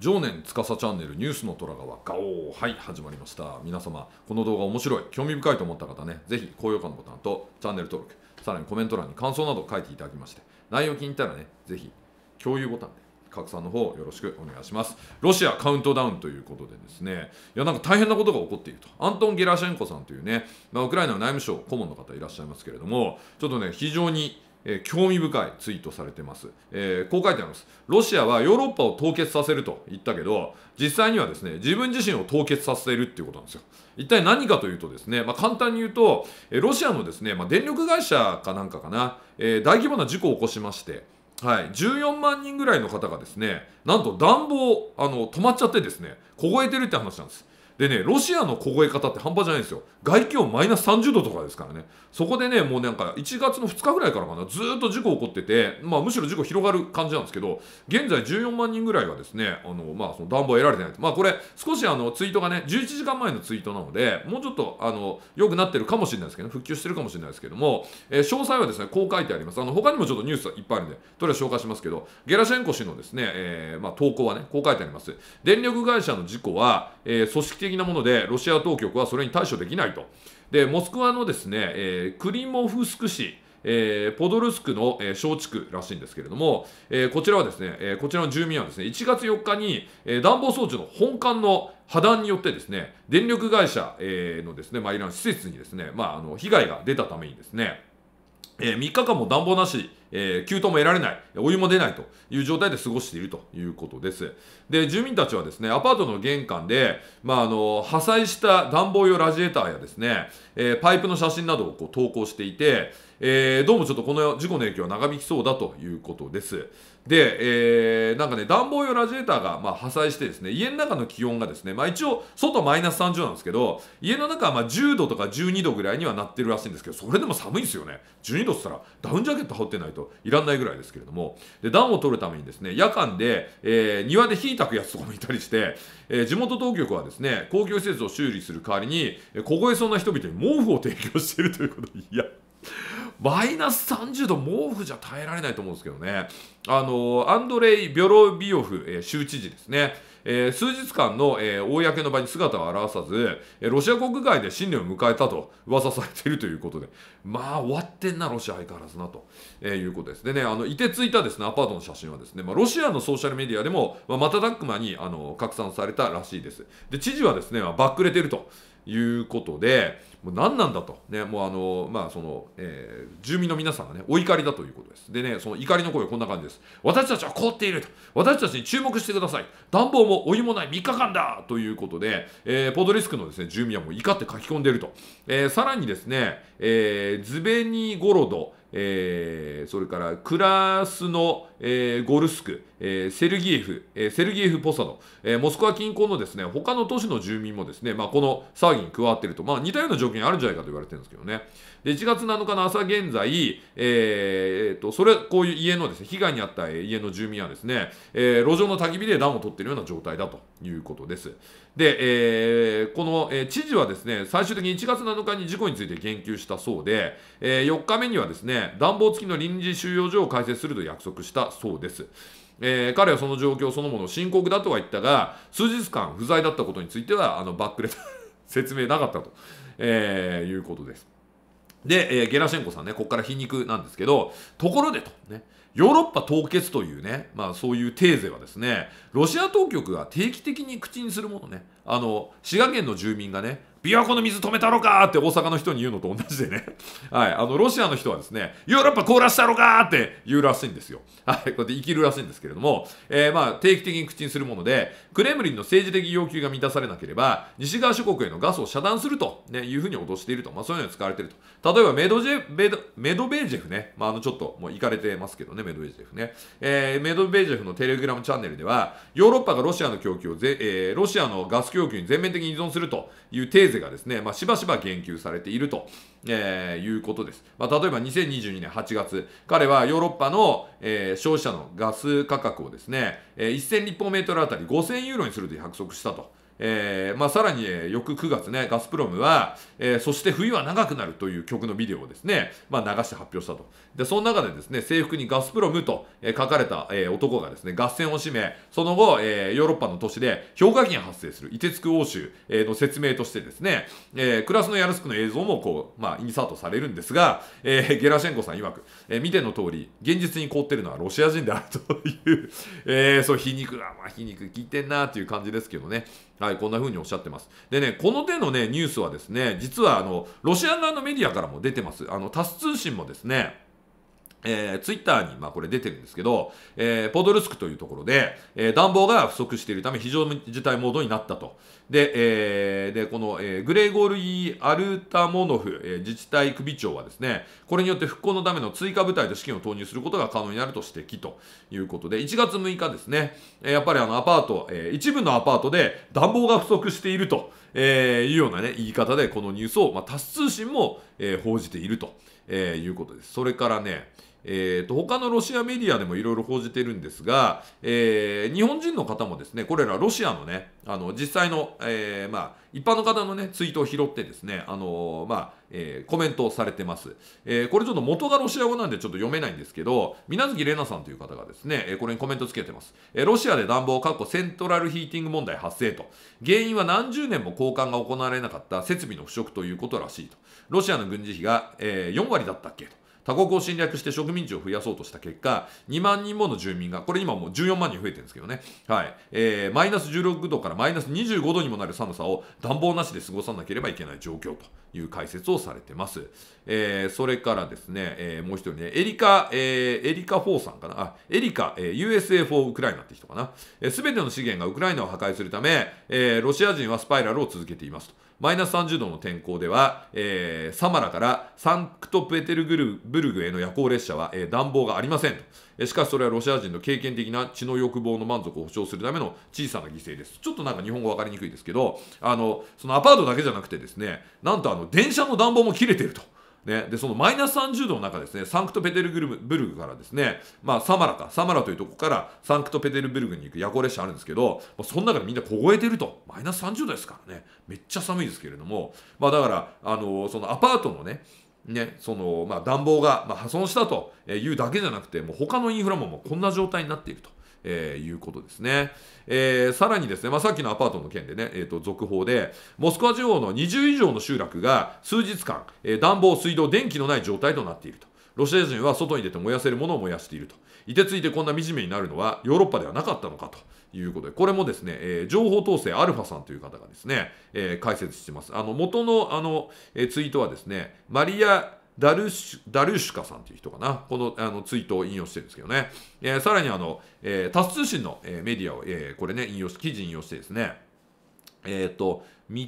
常年司チャンネルニュースの虎川ガオーはい始まりました皆様この動画面白い興味深いと思った方ねぜひ高評価のボタンとチャンネル登録さらにコメント欄に感想など書いていただきまして内容気に入ったらねぜひ共有ボタンで拡散の方よろしくお願いしますロシアカウントダウンということでですねいやなんか大変なことが起こっているとアントン・ゲラシェンコさんというね、まあ、ウクライナの内務省顧問の方いらっしゃいますけれどもちょっとね非常にえー、興味深いツイートされてます、えー、こう書いてあります。ロシアはヨーロッパを凍結させると言ったけど、実際にはですね、自分自身を凍結させるっていうことなんですよ。一体何かというとですね、まあ、簡単に言うと、えー、ロシアのですね、まあ、電力会社かなんかかな、え大規模な事故を起こしまして、はい、14万人ぐらいの方がですね、なんと暖房、あの、止まっちゃってですね、凍えてるって話なんです。でね、ロシアの凍え方って半端じゃないんですよ。外気温マイナス30度とかですからね。そこでね、もうなんか1月の2日ぐらいからかな、ずっと事故起こってて、まあむしろ事故広がる感じなんですけど、現在14万人ぐらいがですね、あの、まあその暖房得られてない。まあこれ、少しあのツイートがね、11時間前のツイートなので、もうちょっとあの、良くなってるかもしれないですけど、ね、復旧してるかもしれないですけども、えー、詳細はですね、こう書いてあります。あの、他にもちょっとニュースいっぱいあるんで、とりあえず紹介しますけど、ゲラシェンコ氏のですね、えー、まあ投稿はね、こう書いてあります。電力会社の事故は、えー、組織的的なもので、ロシア当局はそれに対処できないと。で、モスクワのですね、えー、クリモフスク市、えー、ポドルスクの、えー、竹らしいんですけれども、えー、こちらはですね、えー、こちらの住民はですね、1月4日に、えー、暖房装置の本館の破断によってですね、電力会社、えー、のですね、まあ、いろんな施設にですね、まあ、あの、被害が出たためにですね、えー、3日間も暖房なしえー、給湯も得られない、お湯も出ないという状態で過ごしているということです。で、住民たちはですね、アパートの玄関で、まあ、あの、破砕した暖房用ラジエーターやですね、えー、パイプの写真などをこう投稿していて、えー、どうもちょっとこの事故の影響は長引きそうだということです。で、えー、なんかね、暖房用ラジエーターがまあ破砕してですね、家の中の気温がですね、まあ一応、外マイナス30なんですけど、家の中はまあ10度とか12度ぐらいにはなってるらしいんですけど、それでも寒いんですよね。12度っつったら、ダウンジャケット羽織ってないといらないぐらいですけれども、で、暖を取るためにですね、夜間で、えー、庭で火焚くやつとかもいたりして、えー、地元当局はですね、公共施設を修理する代わりに、凍えそうな人々に毛布を提供しているということで、いや。マイナス30度、毛布じゃ耐えられないと思うんですけどね。あの、アンドレイ・ビョロビオフ、えー、州知事ですね。えー、数日間の、えー、公の場に姿を現さず、ロシア国外で新年を迎えたと噂されているということで、まあ終わってんな、ロシア相変わらずなと、えー、いうことです。でね、あの、いてついたですね、アパートの写真はですね、まあ、ロシアのソーシャルメディアでも、まあ、瞬く間にあの拡散されたらしいです。で、知事はですね、まあ、バックれてると、いうことで、もう何なんだと、ね、もうあの、まあその、えー、住民の皆さんがね、お怒りだということです。でね、その怒りの声はこんな感じです。私たちは凍っていると。私たちに注目してください。暖房もお湯もない3日間だということで、えー、ポドリスクのですね、住民はもう怒って書き込んでいると。えー、さらにですね、えー、ズベニゴロド、えー、それからクラスの、えー、ゴルスク、えー、セルギエフ、えー、セルギエフ・ポサド、えモスクワ近郊のですね、他の都市の住民もですね、まあ、この騒ぎに加わっていると、まあ、似たような条件あるんじゃないかと言われてるんですけどね。で、1月7日の朝現在、えっと、それ、こういう家のですね、被害に遭った家の住民はですね、え路上の焚き火で暖を取っているような状態だということです。で、えこの、え知事はですね、最終的に1月7日に事故について言及したそうで、え4日目にはですね、暖房付きの臨時収容所を開設すると約束したそうです。えー、彼はその状況そのものを深刻だとは言ったが、数日間不在だったことについては、あのバックレター 説明なかったと、えー、いうことです。で、えー、ゲラシェンコさんね、ここから皮肉なんですけど、ところでと、ね、ヨーロッパ凍結というね、まあ、そういうテーゼはですねロシア当局が定期的に口にするものねあの滋賀県の住民がね琵琶湖の水止めたろかって大阪の人に言うのと同じでね、はい、あのロシアの人はですねヨーロッパ凍らしたろかって言うらしいんですよ、はい、こうやって生きるらしいんですけれども、えー、まあ、定期的に口にするものでクレムリンの政治的要求が満たされなければ西側諸国へのガスを遮断すると、ね、いうふうに脅していると、まあ、そういうのに使われていると例えばメドジェメドメドベージェフね、まあ、あのちょっともう行かれてますけどねね、メドベージェフね。えー、メドベージェフのテレグラムチャンネルでは、ヨーロッパがロシアの供給をぜ、えー、ロシアのガス供給に全面的に依存するというテーゼがですね、まあ、しばしば言及されていると、えー、いうことです。まあ、例えば2022年8月、彼はヨーロッパの、えー、消費者のガス価格をですね、えー、1000立方メートルあたり5000ユーロにすると約束したと。えーまあ、さらに、翌9月ね、ガスプロムは、えー、そして冬は長くなるという曲のビデオをですね、まあ、流して発表したと。で、その中でですね、制服にガスプロムと、書かれた、えー、男がですね、合戦を締め、その後、えー、ヨーロッパの都市で氷河期が発生する凍てつく欧州、の説明としてですね、えー、クラスのヤルスクの映像もこう、まあ、インサートされるんですが、えー、ゲラシェンコさん曰く、えー、見ての通り、現実に凍ってるのはロシア人であるというえー、そう、皮肉が、まあ、皮肉効いてんなという感じですけどね。はい、こんな風におっしゃってます。でね、この手のね、ニュースはですね、実はあの、ロシア側のメディアからも出てます。あの、タス通信もですね、えー、ツイッターに、まあ、これ出てるんですけど、えー、ポドルスクというところで、えー、暖房が不足しているため非常事態モードになったと。で、えー、でこの、えー、グレゴリー・アルタモノフ、えー、自治体首長はですね、これによって復興のための追加部隊と資金を投入することが可能になると指摘ということで、1月6日ですね、えー、やっぱりあのアパート、えー、一部のアパートで暖房が不足していると、えー、いうようなね、言い方でこのニュースを、まあ、タス通信も、えー、報じていると。えー、いうことです。それからね、えーと、他のロシアメディアでもいろいろ報じてるんですが、えー、日本人の方もですねこれらロシアのねあの実際の、えー、まあ、一般の方のねツイートを拾ってですねあのー、まあえー、コメントをされてます、えー、これちょっと元がロシア語なんでちょっと読めないんですけど、水月玲奈さんという方がですね、えー、これにコメントつけてます。えー、ロシアで暖房、過去セントラルヒーティング問題発生と。原因は何十年も交換が行われなかった設備の腐食ということらしいと。ロシアの軍事費が、えー、4割だったっけと。他国を侵略して植民地を増やそうとした結果、2万人もの住民が、これ今もう14万人増えてるんですけどね、はい、えー、マイナス16度からマイナス25度にもなる寒さを暖房なしで過ごさなければいけない状況という解説をされてます。えー、それからですね、えー、もう一人ね、エリカ、えー、エリカ4さんかな、あ、エリカ、えー、USA4 ウクライナって人かな、す、えー、べ、ての資源がウクライナを破壊するため、えー、ロシア人はスパイラルを続けていますと。マイナス30度の天候では、えー、サマラからサンクトペテルグルブブルグへの夜行列車は、えー、暖房がありませんと、えー、しかしそれはロシア人の経験的な血の欲望の満足を保障するための小さな犠牲ですちょっとなんか日本語分かりにくいですけどあのそのアパートだけじゃなくてですねなんとあの電車の暖房も切れてると。ね、でそのマイナス30度の中ですねサンクトペテルブルグからですね、まあ、サマラかサマラというとこからサンクトペテルブルグに行く夜行列車あるんですけど、まあ、その中でみんな凍えてるとマイナス30度ですからねめっちゃ寒いですけれども、まあ、だからあのそのアパートのねね、その、まあ、暖房が、まあ、破損したというだけじゃなくて、もう他のインフラももうこんな状態になっていると。えー、いうことですね。えー、さらにですね、まあ、さっきのアパートの件でね、えーと、続報で、モスクワ地方の20以上の集落が数日間、えー、暖房、水道、電気のない状態となっていると。ロシア人は外に出て燃やせるものを燃やしていると。いてついてこんな惨めになるのはヨーロッパではなかったのかということで、これもですね、えー、情報統制アルファさんという方がですね、えー、解説してます。あの、元のあの、えー、ツイートはですね、マリア・ダルシュカさんという人かな、このあのツイートを引用してるんですけどね、えー、さらにあの、えー、タス通信の、えー、メディアを、えー、これね、引用し、記事引用してですね、えっ、ー、と、道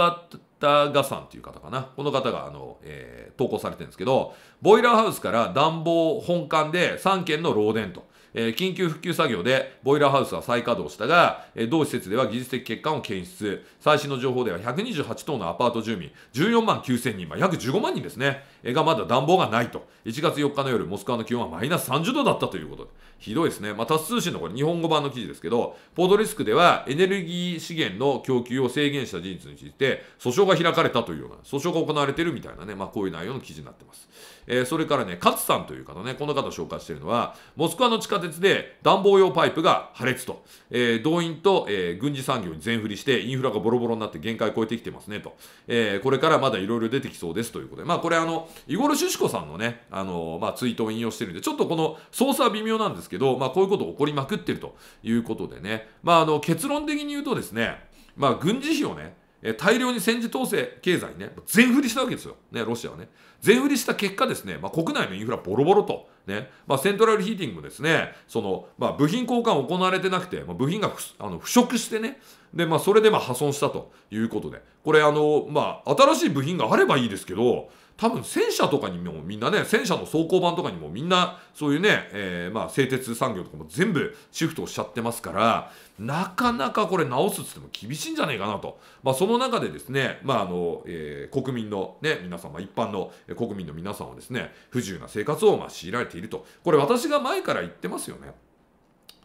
端、田ガさんっていう方かな。この方が、あの、えー、投稿されてるんですけど、ボイラーハウスから暖房本館で3軒の漏電と。えー、緊急復旧作業でボイラーハウスは再稼働したが、えー、同施設では技術的欠陥を検出最新の情報では128棟のアパート住民14万9000人、まあ、約15万人ですね、えー、がまだ暖房がないと1月4日の夜モスクワの気温はマイナス30度だったということでひどいですね、まあ、タス通信のこれ日本語版の記事ですけどポードリスクではエネルギー資源の供給を制限した事実について訴訟が開かれたというような訴訟が行われているみたいなね、まあ、こういう内容の記事になってます。えー、それからね、勝さんという方ね、この方紹介しているのは、モスクワの地下鉄で暖房用パイプが破裂と、えー、動員と、えー、軍事産業に全振りして、インフラがボロボロになって限界を超えてきてますねと、えこれからまだいろいろ出てきそうですということで、まあ、これ、あの、イゴル・シュシコさんのね、あのまあ、ツイートを引用してるんで、ちょっとこの操作は微妙なんですけど、まあ、こういうこと起こりまくってるということでね、まあ、あの結論的に言うとですね、まあ、軍事費をね、え大量に戦時統制経済ね、全振りしたわけですよ、ね、ロシアはね。全振りした結果ですね、まあ、国内のインフラボロボロと、ね、まあ、セントラルヒーティングもですね、その、まあ、部品交換行われてなくて、まあ、部品があの腐食してね、で、まあ、それでまあ破損したということで、これ、あの、まあ、新しい部品があればいいですけど、多分戦車とかにもみんなね、戦車の装甲板とかにもみんな、そういうね、えー、まあ製鉄産業とかも全部シフトしちゃってますから、なかなかこれ直すっつっても厳しいんじゃないかなと。まあその中でですね、まああの、えー、国民のね、皆様、一般の国民の皆さんはですね、不自由な生活をまあ強いられていると。これ私が前から言ってますよね。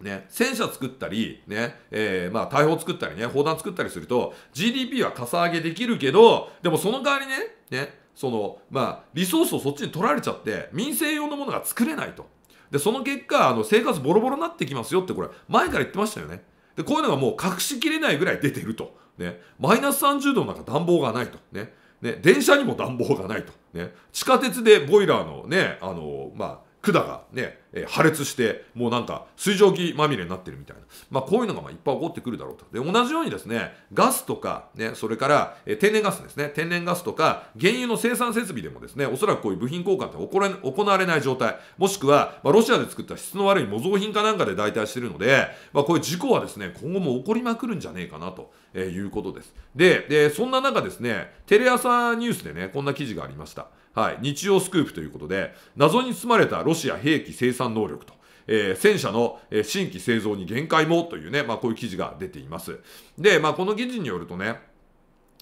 ね、戦車作ったり、ね、えー、まあ、大砲作ったりね、砲弾作ったりすると、GDP はかさ上げできるけど、でもその代わりね、ね、その、まあ、リソースをそっちに取られちゃって、民生用のものが作れないと。で、その結果、あの、生活ボロボロになってきますよって、これ、前から言ってましたよね。で、こういうのがもう隠しきれないぐらい出てると。ね。マイナス30度の中暖房がないと。ね。ね。電車にも暖房がないと。ね。地下鉄でボイラーのね、あの、まあ、管がね、えー、破裂して、もうなんか水蒸気まみれになってるみたいな。まあこういうのがまあいっぱい起こってくるだろうと。で、同じようにですね、ガスとか、ね、それから、えー、天然ガスですね、天然ガスとか、原油の生産設備でもですね、おそらくこういう部品交換って行われない状態、もしくは、まあ、ロシアで作った質の悪い模造品かなんかで代替してるので、まあこういう事故はですね、今後も起こりまくるんじゃねえかなと、えー、いうことです。で、で、そんな中ですね、テレ朝ニュースでね、こんな記事がありました。はい、日曜スクープということで、謎に包まれたロシア兵器生産能力と。えー、戦車の、え新規製造に限界もというね、まあ、こういう記事が出ています。で、まあ、この記事によるとね、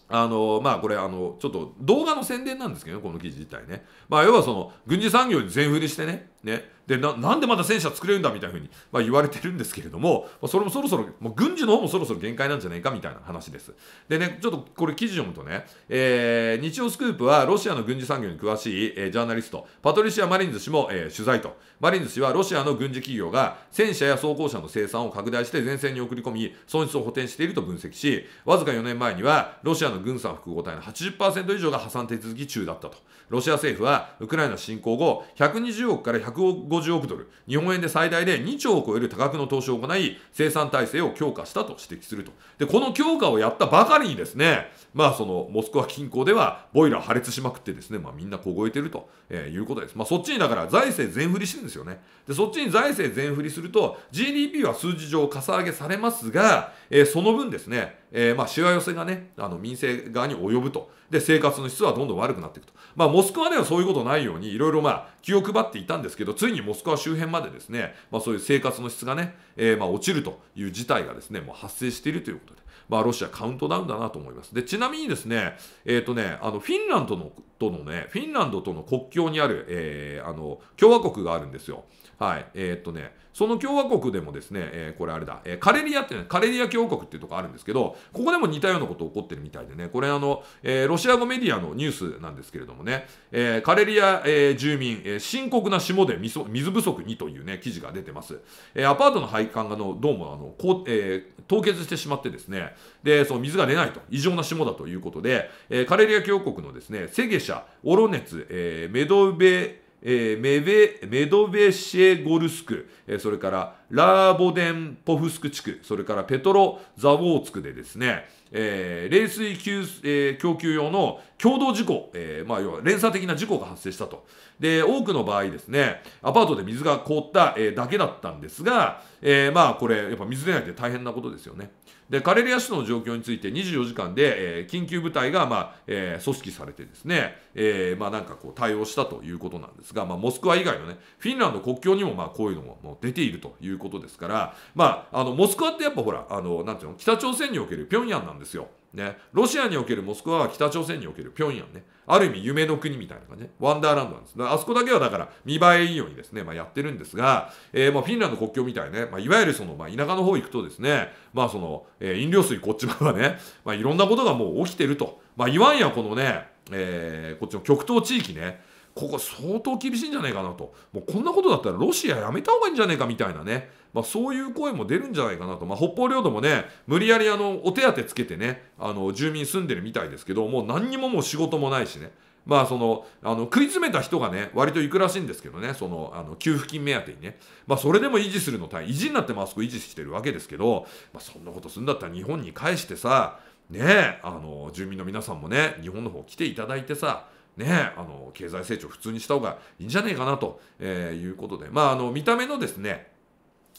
あのまあ、これあの、ちょっと動画の宣伝なんですけどね、この記事自体ね。まあ、要はその軍事産業に全振りしてね、ね、でななんでまだ戦車作れるんだみたいなふうに、まあ、言われてるんですけれども、まあ、それもそろそろもう軍事の方もそろそろ限界なんじゃないかみたいな話ですでねちょっとこれ記事読むとね、えー、日曜スクープはロシアの軍事産業に詳しい、えー、ジャーナリストパトリシア・マリンズ氏も、えー、取材とマリンズ氏はロシアの軍事企業が戦車や装甲車の生産を拡大して前線に送り込み損失を補填していると分析しわずか4年前にはロシアの軍産複合体の80%以上が破産手続き中だったとロシア政府はウクライナ侵攻後120億から1 150億ドル、日本円で最大で2兆を超える多額の投資を行い、生産体制を強化したと指摘すると。で、この強化をやったばかりにですね、まあそのモスクワ近郊ではボイラー破裂しまくってですね、まあみんな凍えてると、えー、いうことです。まあそっちにだから財政全振りしてるんですよね。で、そっちに財政全振りすると GDP は数字上かさ上げされますが、えー、その分ですね、えー、まあ、しわ寄せがね、あの民生側に及ぶと。で、生活の質はどんどん悪くなっていくと。まあ、モスクワではそういうことないように、いろいろまあ、気を配っていたんですけど、ついにモスクワ周辺までですね、まあ、そういう生活の質がね、えー、まあ、落ちるという事態がですね、もう発生しているということで。まあ、ロシアカウントダウンだなと思います。で、ちなみにですね、えっ、ー、とね、あの、フィンランドの、とのね、フィンランドとの国境にある、えー、あの、共和国があるんですよ。はい。えっ、ー、とね、その共和国でもですね、えー、これあれだ、えー、カレリアってね、カレリア共和国っていうとこあるんですけど、ここでも似たようなこと起こってるみたいでね、これあの、えー、ロシア語メディアのニュースなんですけれどもね、えー、カレリア、えー、住民、えー、深刻な霜で水不足にというね、記事が出てます。えー、アパートの配管がのどうもあのこう、えー、凍結してしまってですね、で、その水が出ないと、異常な霜だということで、えー、カレリア共和国のですね、セゲシャ、オロネツ、えー、メドベえー、メベメドベシェゴルスク、えー、それからラーボデンポフスク地区、それからペトロザウォーツクでですね、えー、冷水給、えー、供給用の共同事故、えー、まあ、要は連鎖的な事故が発生したと。で、多くの場合ですね、アパートで水が凍った、えだけだったんですが、えまあ、これ、やっぱ水出ないって大変なことですよね。で、カレリア市の状況について24時間で、え緊急部隊が、まあ、え組織されてですね、えまあ、なんかこう、対応したということなんですが、まあ、モスクワ以外のね、フィンランド国境にも、まあ、こういうのももう出ているということですから、まあ、あのモスクワってやっぱほらあのなんていうの北朝鮮における平壌なんですよ。ね、ロシアにおけるモスクワは北朝鮮における平壌ね。ある意味夢の国みたいな感じね。ワンダーランドなんです。あそこだけはだから見栄えいいようにですね、まあ、やってるんですが、えー、まあフィンランド国境みたいね、まあ、いわゆるその、まあ、田舎の方行くとですね、まあその、え飲料水こっち側ね、まあ、いろんなことがもう起きてると。まあ、いわんやこのね、えー、こっちの極東地域ね、ここ相当厳しいんじゃないかなと、もうこんなことだったらロシアやめた方がいいんじゃねえかみたいなね、まあ、そういう声も出るんじゃないかなと、まあ、北方領土もね、無理やりあのお手当つけてね、あの住民住んでるみたいですけど、もう何にももう仕事もないしね。まあその、あの、食い詰めた人がね、割と行くらしいんですけどね、その、あの、給付金目当てにね。まあそれでも維持するの大変、維持になってマスク維持してるわけですけど、まあそんなことするんだったら日本に返してさ、ねあの、住民の皆さんもね、日本の方来ていただいてさ、ね、あの経済成長普通にした方がいいんじゃないかなと、えー、いうことで、まあ、あの見た目のですね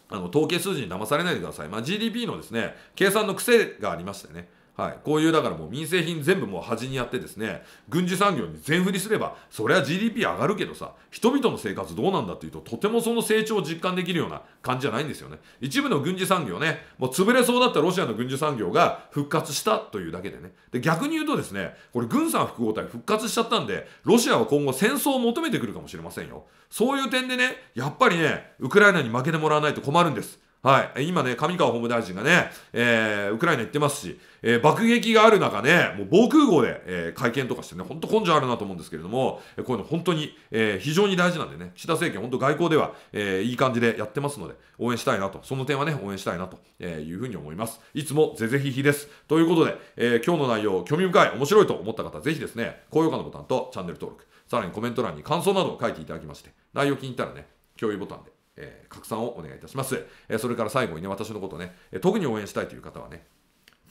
あの統計数字に騙されないでください、まあ、GDP のですね計算の癖がありましてねはい、こういうだからもう民生品全部もう端にやってですね軍事産業に全振りすればそれは GDP 上がるけどさ人々の生活どうなんだっていうととてもその成長を実感できるような感じじゃないんですよね一部の軍事産業ねもう潰れそうだったロシアの軍事産業が復活したというだけでねで逆に言うとですねこれ軍産複合体復活しちゃったんでロシアは今後戦争を求めてくるかもしれませんよそういう点でねやっぱりねウクライナに負けてもらわないと困るんですはい。今ね、上川法務大臣がね、えー、ウクライナ行ってますし、えー、爆撃がある中ね、もう防空壕で、えー、会見とかしてね、ほんと根性あるなと思うんですけれども、えー、こういうの本当に、えー、非常に大事なんでね、岸田政権、本当外交では、えー、いい感じでやってますので、応援したいなと、その点はね、応援したいなと、えー、いうふうに思います。いつもぜぜひひです。ということで、えー、今日の内容、興味深い、面白いと思った方、ぜひですね、高評価のボタンとチャンネル登録、さらにコメント欄に感想などを書いていただきまして、内容気に入ったらね、共有ボタンでえー、拡散をお願いいたします。えー、それから最後にね、私のことね、え特に応援したいという方はね、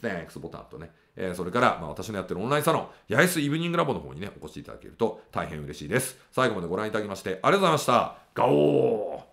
Thanks ボタンとね、えー、それから、まあ、私のやってるオンラインサロン、八重洲イブニングラボの方にね、お越しいただけると大変嬉しいです。最後までご覧いただきまして、ありがとうございました。ガオー